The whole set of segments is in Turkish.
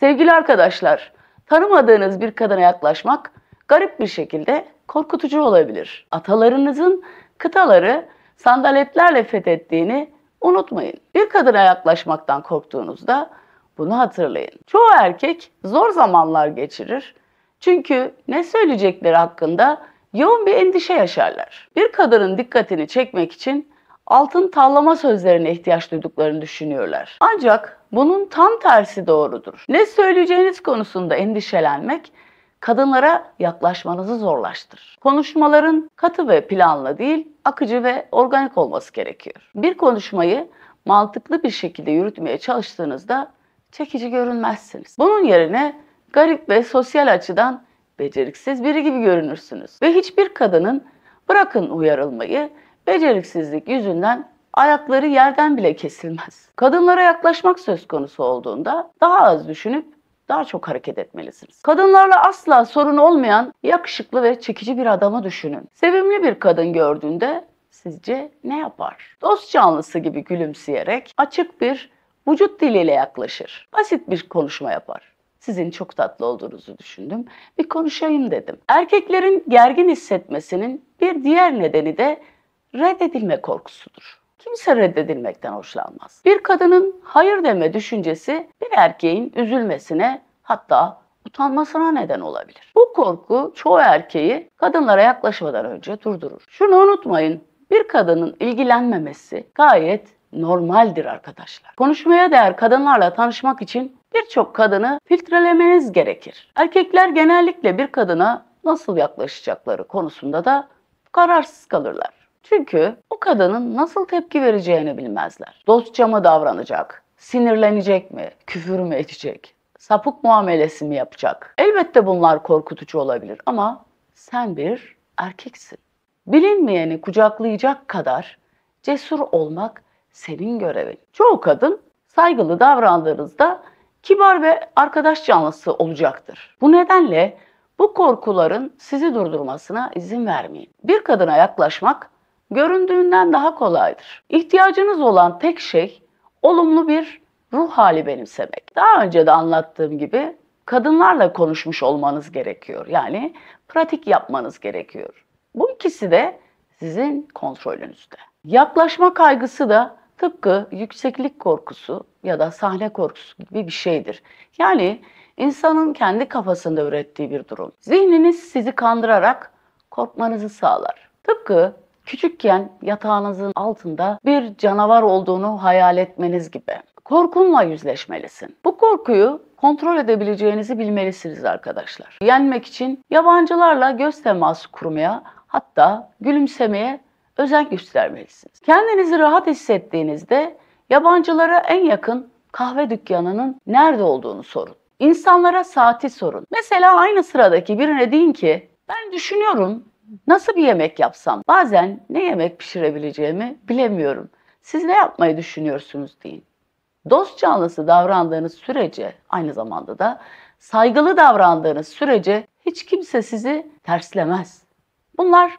Sevgili arkadaşlar, tanımadığınız bir kadına yaklaşmak garip bir şekilde korkutucu olabilir. Atalarınızın kıtaları sandaletlerle fethettiğini unutmayın. Bir kadına yaklaşmaktan korktuğunuzda bunu hatırlayın. Çoğu erkek zor zamanlar geçirir. Çünkü ne söyleyecekleri hakkında yoğun bir endişe yaşarlar. Bir kadının dikkatini çekmek için altın tallama sözlerine ihtiyaç duyduklarını düşünüyorlar. Ancak bunun tam tersi doğrudur. Ne söyleyeceğiniz konusunda endişelenmek kadınlara yaklaşmanızı zorlaştırır. Konuşmaların katı ve planlı değil, akıcı ve organik olması gerekiyor. Bir konuşmayı mantıklı bir şekilde yürütmeye çalıştığınızda çekici görünmezsiniz. Bunun yerine garip ve sosyal açıdan beceriksiz biri gibi görünürsünüz. Ve hiçbir kadının bırakın uyarılmayı, beceriksizlik yüzünden ayakları yerden bile kesilmez. Kadınlara yaklaşmak söz konusu olduğunda daha az düşünüp daha çok hareket etmelisiniz. Kadınlarla asla sorun olmayan yakışıklı ve çekici bir adamı düşünün. Sevimli bir kadın gördüğünde sizce ne yapar? Dost canlısı gibi gülümseyerek açık bir vücut diliyle yaklaşır. Basit bir konuşma yapar. Sizin çok tatlı olduğunuzu düşündüm. Bir konuşayım dedim. Erkeklerin gergin hissetmesinin bir diğer nedeni de reddedilme korkusudur. Kimse reddedilmekten hoşlanmaz. Bir kadının hayır deme düşüncesi bir erkeğin üzülmesine hatta utanmasına neden olabilir. Bu korku çoğu erkeği kadınlara yaklaşmadan önce durdurur. Şunu unutmayın, bir kadının ilgilenmemesi gayet normaldir arkadaşlar. Konuşmaya değer kadınlarla tanışmak için birçok kadını filtrelemeniz gerekir. Erkekler genellikle bir kadına nasıl yaklaşacakları konusunda da kararsız kalırlar. Çünkü o kadının nasıl tepki vereceğini bilmezler. Dostça mı davranacak? Sinirlenecek mi? Küfür mü edecek? Sapık muamelesi mi yapacak? Elbette bunlar korkutucu olabilir ama sen bir erkeksin. Bilinmeyeni kucaklayacak kadar cesur olmak senin görevin. Çoğu kadın saygılı davrandığınızda kibar ve arkadaş canlısı olacaktır. Bu nedenle bu korkuların sizi durdurmasına izin vermeyin. Bir kadına yaklaşmak göründüğünden daha kolaydır. İhtiyacınız olan tek şey olumlu bir ruh hali benimsemek. Daha önce de anlattığım gibi kadınlarla konuşmuş olmanız gerekiyor. Yani pratik yapmanız gerekiyor. Bu ikisi de sizin kontrolünüzde. Yaklaşma kaygısı da tıpkı yükseklik korkusu ya da sahne korkusu gibi bir şeydir. Yani insanın kendi kafasında ürettiği bir durum. Zihniniz sizi kandırarak korkmanızı sağlar. Tıpkı Küçükken yatağınızın altında bir canavar olduğunu hayal etmeniz gibi. Korkunla yüzleşmelisin. Bu korkuyu kontrol edebileceğinizi bilmelisiniz arkadaşlar. Yenmek için yabancılarla göz teması kurmaya hatta gülümsemeye özen göstermelisiniz. Kendinizi rahat hissettiğinizde yabancılara en yakın kahve dükkanının nerede olduğunu sorun. İnsanlara saati sorun. Mesela aynı sıradaki birine deyin ki ben düşünüyorum Nasıl bir yemek yapsam? Bazen ne yemek pişirebileceğimi bilemiyorum. Siz ne yapmayı düşünüyorsunuz deyin. Dost canlısı davrandığınız sürece aynı zamanda da saygılı davrandığınız sürece hiç kimse sizi terslemez. Bunlar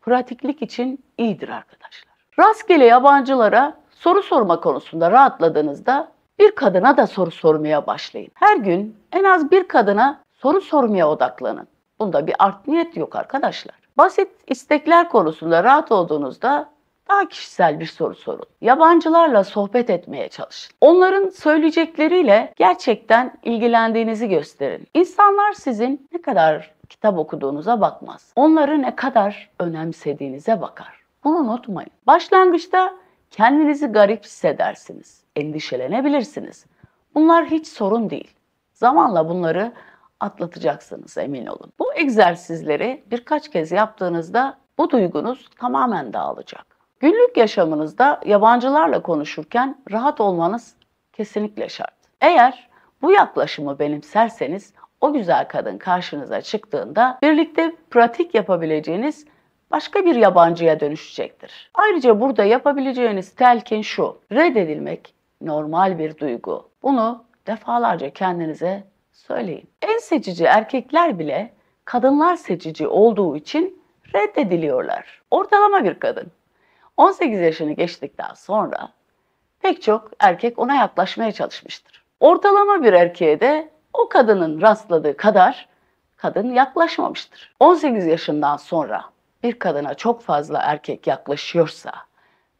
pratiklik için iyidir arkadaşlar. Rastgele yabancılara soru sorma konusunda rahatladığınızda bir kadına da soru sormaya başlayın. Her gün en az bir kadına soru sormaya odaklanın. Bunda bir art niyet yok arkadaşlar. Basit istekler konusunda rahat olduğunuzda daha kişisel bir soru sorun. Yabancılarla sohbet etmeye çalışın. Onların söyleyecekleriyle gerçekten ilgilendiğinizi gösterin. İnsanlar sizin ne kadar kitap okuduğunuza bakmaz. Onları ne kadar önemsediğinize bakar. Bunu unutmayın. Başlangıçta kendinizi garip hissedersiniz. Endişelenebilirsiniz. Bunlar hiç sorun değil. Zamanla bunları atlatacaksınız emin olun. Bu egzersizleri birkaç kez yaptığınızda bu duygunuz tamamen dağılacak. Günlük yaşamınızda yabancılarla konuşurken rahat olmanız kesinlikle şart. Eğer bu yaklaşımı benimserseniz o güzel kadın karşınıza çıktığında birlikte pratik yapabileceğiniz başka bir yabancıya dönüşecektir. Ayrıca burada yapabileceğiniz telkin şu. Reddedilmek normal bir duygu. Bunu defalarca kendinize Söyleyin. En seçici erkekler bile kadınlar seçici olduğu için reddediliyorlar. Ortalama bir kadın 18 yaşını geçtikten sonra pek çok erkek ona yaklaşmaya çalışmıştır. Ortalama bir erkeğe de o kadının rastladığı kadar kadın yaklaşmamıştır. 18 yaşından sonra bir kadına çok fazla erkek yaklaşıyorsa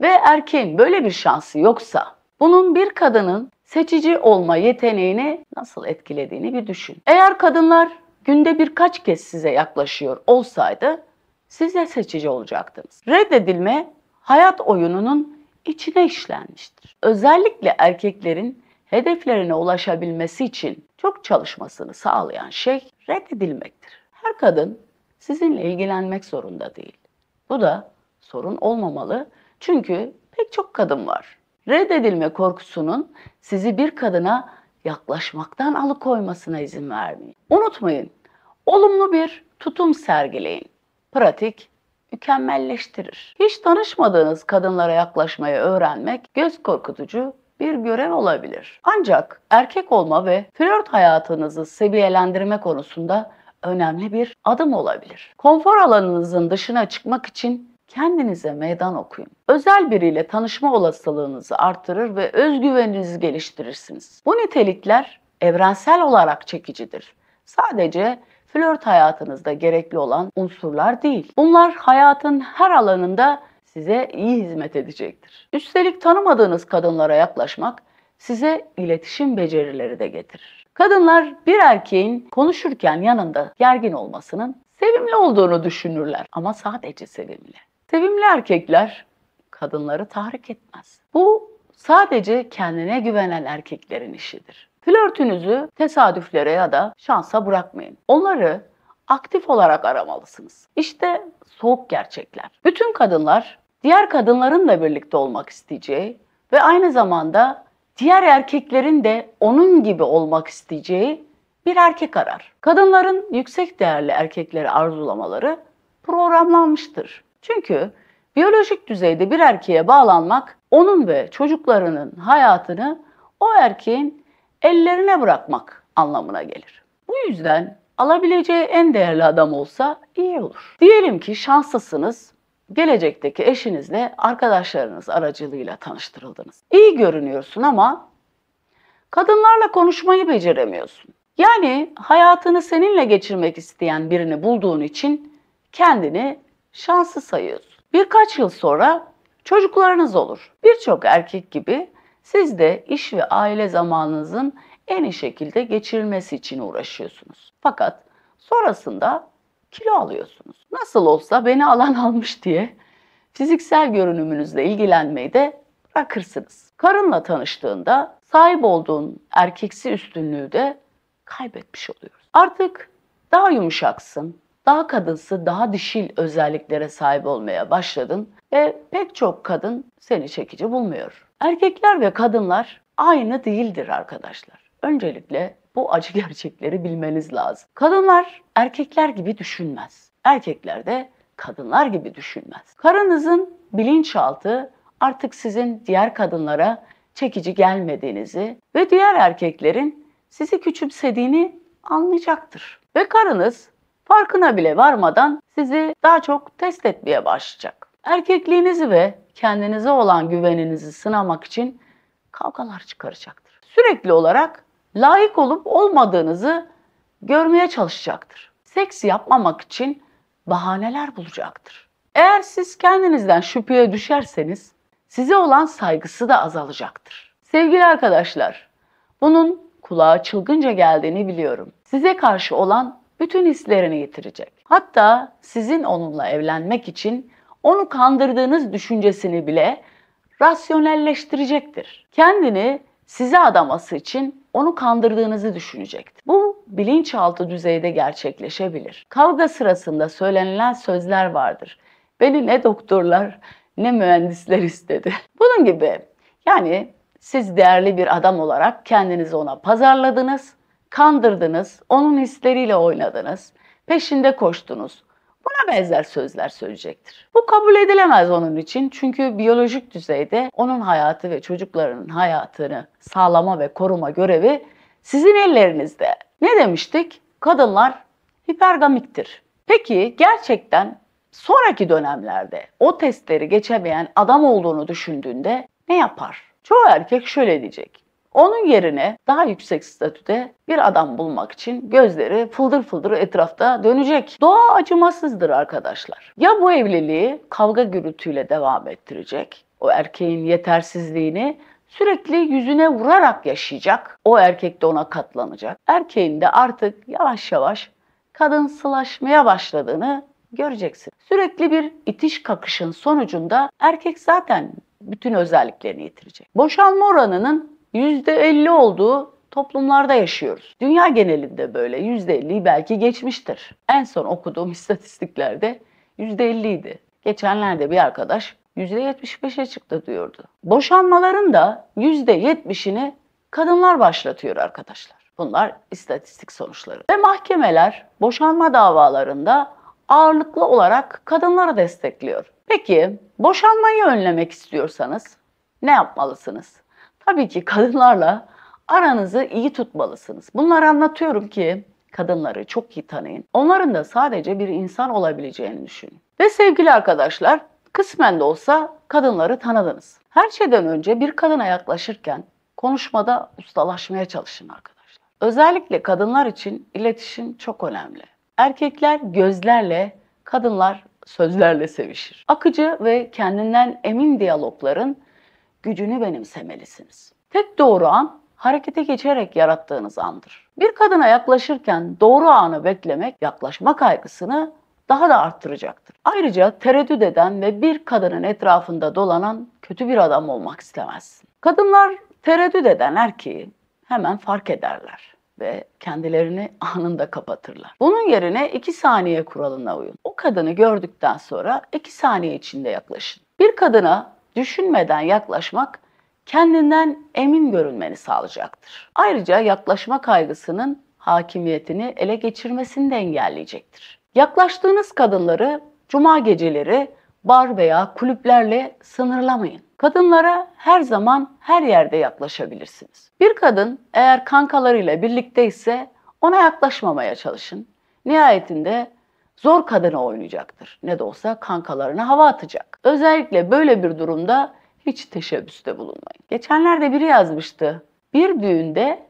ve erkeğin böyle bir şansı yoksa bunun bir kadının seçici olma yeteneğini nasıl etkilediğini bir düşün. Eğer kadınlar günde birkaç kez size yaklaşıyor olsaydı siz de seçici olacaktınız. Reddedilme hayat oyununun içine işlenmiştir. Özellikle erkeklerin hedeflerine ulaşabilmesi için çok çalışmasını sağlayan şey reddedilmektir. Her kadın sizinle ilgilenmek zorunda değil. Bu da sorun olmamalı çünkü pek çok kadın var reddedilme korkusunun sizi bir kadına yaklaşmaktan alıkoymasına izin vermeyin. Unutmayın, olumlu bir tutum sergileyin. Pratik mükemmelleştirir. Hiç tanışmadığınız kadınlara yaklaşmayı öğrenmek göz korkutucu bir görev olabilir. Ancak erkek olma ve flört hayatınızı seviyelendirme konusunda önemli bir adım olabilir. Konfor alanınızın dışına çıkmak için kendinize meydan okuyun. Özel biriyle tanışma olasılığınızı artırır ve özgüveninizi geliştirirsiniz. Bu nitelikler evrensel olarak çekicidir. Sadece flört hayatınızda gerekli olan unsurlar değil. Bunlar hayatın her alanında size iyi hizmet edecektir. Üstelik tanımadığınız kadınlara yaklaşmak size iletişim becerileri de getirir. Kadınlar bir erkeğin konuşurken yanında gergin olmasının sevimli olduğunu düşünürler ama sadece sevimli. Sevimli erkekler kadınları tahrik etmez. Bu sadece kendine güvenen erkeklerin işidir. Flörtünüzü tesadüflere ya da şansa bırakmayın. Onları aktif olarak aramalısınız. İşte soğuk gerçekler. Bütün kadınlar diğer kadınların da birlikte olmak isteyeceği ve aynı zamanda diğer erkeklerin de onun gibi olmak isteyeceği bir erkek arar. Kadınların yüksek değerli erkekleri arzulamaları programlanmıştır. Çünkü biyolojik düzeyde bir erkeğe bağlanmak onun ve çocuklarının hayatını o erkeğin ellerine bırakmak anlamına gelir. Bu yüzden alabileceği en değerli adam olsa iyi olur. Diyelim ki şanslısınız. Gelecekteki eşinizle arkadaşlarınız aracılığıyla tanıştırıldınız. İyi görünüyorsun ama kadınlarla konuşmayı beceremiyorsun. Yani hayatını seninle geçirmek isteyen birini bulduğun için kendini şanslı sayıyorsun. Birkaç yıl sonra çocuklarınız olur. Birçok erkek gibi siz de iş ve aile zamanınızın en iyi şekilde geçirilmesi için uğraşıyorsunuz. Fakat sonrasında kilo alıyorsunuz. Nasıl olsa beni alan almış diye fiziksel görünümünüzle ilgilenmeyi de bırakırsınız. Karınla tanıştığında sahip olduğun erkeksi üstünlüğü de kaybetmiş oluyorsun. Artık daha yumuşaksın, daha kadınsı, daha dişil özelliklere sahip olmaya başladın ve pek çok kadın seni çekici bulmuyor. Erkekler ve kadınlar aynı değildir arkadaşlar. Öncelikle bu acı gerçekleri bilmeniz lazım. Kadınlar erkekler gibi düşünmez. Erkekler de kadınlar gibi düşünmez. Karınızın bilinçaltı artık sizin diğer kadınlara çekici gelmediğinizi ve diğer erkeklerin sizi küçümsediğini anlayacaktır. Ve karınız farkına bile varmadan sizi daha çok test etmeye başlayacak. Erkekliğinizi ve kendinize olan güveninizi sınamak için kavgalar çıkaracaktır. Sürekli olarak layık olup olmadığınızı görmeye çalışacaktır. Seks yapmamak için bahaneler bulacaktır. Eğer siz kendinizden şüpheye düşerseniz size olan saygısı da azalacaktır. Sevgili arkadaşlar, bunun kulağa çılgınca geldiğini biliyorum. Size karşı olan bütün hislerini yitirecek. Hatta sizin onunla evlenmek için onu kandırdığınız düşüncesini bile rasyonelleştirecektir. Kendini size adaması için onu kandırdığınızı düşünecektir. Bu bilinçaltı düzeyde gerçekleşebilir. Kavga sırasında söylenilen sözler vardır. Beni ne doktorlar ne mühendisler istedi. Bunun gibi yani siz değerli bir adam olarak kendinizi ona pazarladınız kandırdınız, onun hisleriyle oynadınız, peşinde koştunuz. Buna benzer sözler söyleyecektir. Bu kabul edilemez onun için çünkü biyolojik düzeyde onun hayatı ve çocuklarının hayatını sağlama ve koruma görevi sizin ellerinizde. Ne demiştik? Kadınlar hipergamiktir. Peki gerçekten sonraki dönemlerde o testleri geçemeyen adam olduğunu düşündüğünde ne yapar? Çoğu erkek şöyle diyecek. Onun yerine daha yüksek statüde bir adam bulmak için gözleri fıldır fıldır etrafta dönecek. Doğa acımasızdır arkadaşlar. Ya bu evliliği kavga gürültüyle devam ettirecek, o erkeğin yetersizliğini sürekli yüzüne vurarak yaşayacak. O erkek de ona katlanacak. Erkeğin de artık yavaş yavaş kadın sılaşmaya başladığını göreceksin. Sürekli bir itiş kakışın sonucunda erkek zaten bütün özelliklerini yitirecek. Boşanma oranının %50 olduğu toplumlarda yaşıyoruz. Dünya genelinde böyle %50'yi belki geçmiştir. En son okuduğum istatistiklerde %50 idi. Geçenlerde bir arkadaş %75'e çıktı diyordu. Boşanmaların da %70'ini kadınlar başlatıyor arkadaşlar. Bunlar istatistik sonuçları. Ve mahkemeler boşanma davalarında ağırlıklı olarak kadınları destekliyor. Peki boşanmayı önlemek istiyorsanız ne yapmalısınız? Tabii ki kadınlarla aranızı iyi tutmalısınız. Bunları anlatıyorum ki kadınları çok iyi tanıyın. Onların da sadece bir insan olabileceğini düşünün. Ve sevgili arkadaşlar, kısmen de olsa kadınları tanıdınız. Her şeyden önce bir kadına yaklaşırken konuşmada ustalaşmaya çalışın arkadaşlar. Özellikle kadınlar için iletişim çok önemli. Erkekler gözlerle, kadınlar sözlerle sevişir. Akıcı ve kendinden emin diyalogların gücünü benimsemelisiniz. Tek doğru an harekete geçerek yarattığınız andır. Bir kadına yaklaşırken doğru anı beklemek yaklaşma kaygısını daha da arttıracaktır. Ayrıca tereddüt eden ve bir kadının etrafında dolanan kötü bir adam olmak istemezsin. Kadınlar tereddüt eden erkeği hemen fark ederler ve kendilerini anında kapatırlar. Bunun yerine 2 saniye kuralına uyun. O kadını gördükten sonra 2 saniye içinde yaklaşın. Bir kadına düşünmeden yaklaşmak kendinden emin görünmeni sağlayacaktır. Ayrıca yaklaşma kaygısının hakimiyetini ele geçirmesini de engelleyecektir. Yaklaştığınız kadınları cuma geceleri bar veya kulüplerle sınırlamayın. Kadınlara her zaman her yerde yaklaşabilirsiniz. Bir kadın eğer kankalarıyla birlikte ise ona yaklaşmamaya çalışın. Nihayetinde zor kadını oynayacaktır. Ne de olsa kankalarına hava atacak. Özellikle böyle bir durumda hiç teşebbüste bulunmayın. Geçenlerde biri yazmıştı. Bir düğünde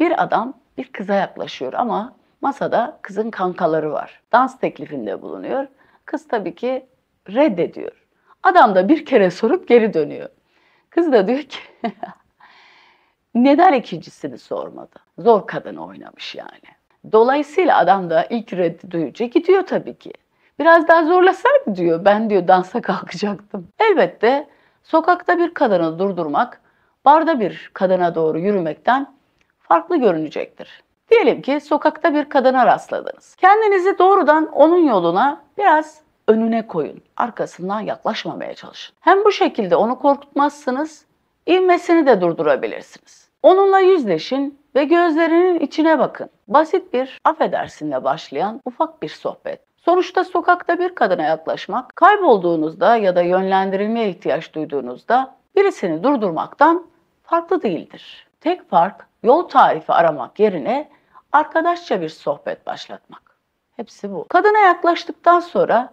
bir adam bir kıza yaklaşıyor ama masada kızın kankaları var. Dans teklifinde bulunuyor. Kız tabii ki reddediyor. Adam da bir kere sorup geri dönüyor. Kız da diyor ki neden ikincisini sormadı? Zor kadın oynamış yani. Dolayısıyla adam da ilk reddi duyunca gidiyor tabii ki. Biraz daha zorlasaydı diyor. Ben diyor dansa kalkacaktım. Elbette sokakta bir kadını durdurmak, barda bir kadına doğru yürümekten farklı görünecektir. Diyelim ki sokakta bir kadına rastladınız. Kendinizi doğrudan onun yoluna biraz önüne koyun. Arkasından yaklaşmamaya çalışın. Hem bu şekilde onu korkutmazsınız, ivmesini de durdurabilirsiniz. Onunla yüzleşin ve gözlerinin içine bakın. Basit bir affedersinle başlayan ufak bir sohbet. Sonuçta sokakta bir kadına yaklaşmak, kaybolduğunuzda ya da yönlendirilmeye ihtiyaç duyduğunuzda birisini durdurmaktan farklı değildir. Tek fark yol tarifi aramak yerine arkadaşça bir sohbet başlatmak. Hepsi bu. Kadına yaklaştıktan sonra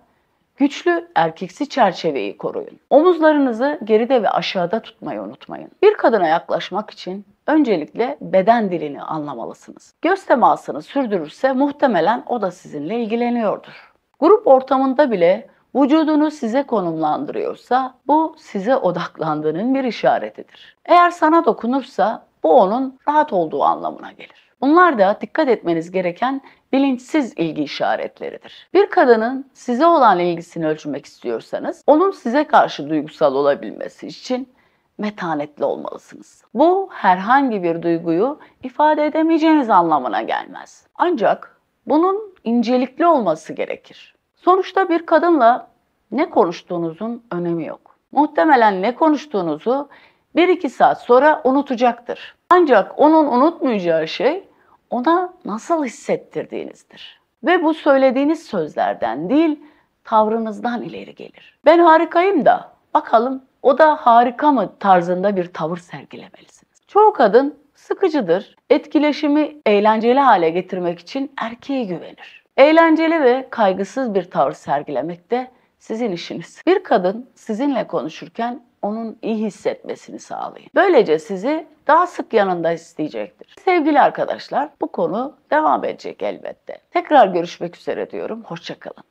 Güçlü erkeksi çerçeveyi koruyun. Omuzlarınızı geride ve aşağıda tutmayı unutmayın. Bir kadına yaklaşmak için öncelikle beden dilini anlamalısınız. Göz temasını sürdürürse muhtemelen o da sizinle ilgileniyordur. Grup ortamında bile vücudunu size konumlandırıyorsa bu size odaklandığının bir işaretidir. Eğer sana dokunursa bu onun rahat olduğu anlamına gelir. Bunlar da dikkat etmeniz gereken bilinçsiz ilgi işaretleridir. Bir kadının size olan ilgisini ölçmek istiyorsanız onun size karşı duygusal olabilmesi için metanetli olmalısınız. Bu herhangi bir duyguyu ifade edemeyeceğiniz anlamına gelmez. Ancak bunun incelikli olması gerekir. Sonuçta bir kadınla ne konuştuğunuzun önemi yok. Muhtemelen ne konuştuğunuzu 1-2 saat sonra unutacaktır. Ancak onun unutmayacağı şey ona nasıl hissettirdiğinizdir. Ve bu söylediğiniz sözlerden değil, tavrınızdan ileri gelir. Ben harikayım da bakalım o da harika mı tarzında bir tavır sergilemelisiniz. Çoğu kadın sıkıcıdır. Etkileşimi eğlenceli hale getirmek için erkeğe güvenir. Eğlenceli ve kaygısız bir tavır sergilemek de sizin işiniz. Bir kadın sizinle konuşurken onun iyi hissetmesini sağlayın. Böylece sizi daha sık yanında isteyecektir. Sevgili arkadaşlar bu konu devam edecek elbette. Tekrar görüşmek üzere diyorum. Hoşçakalın.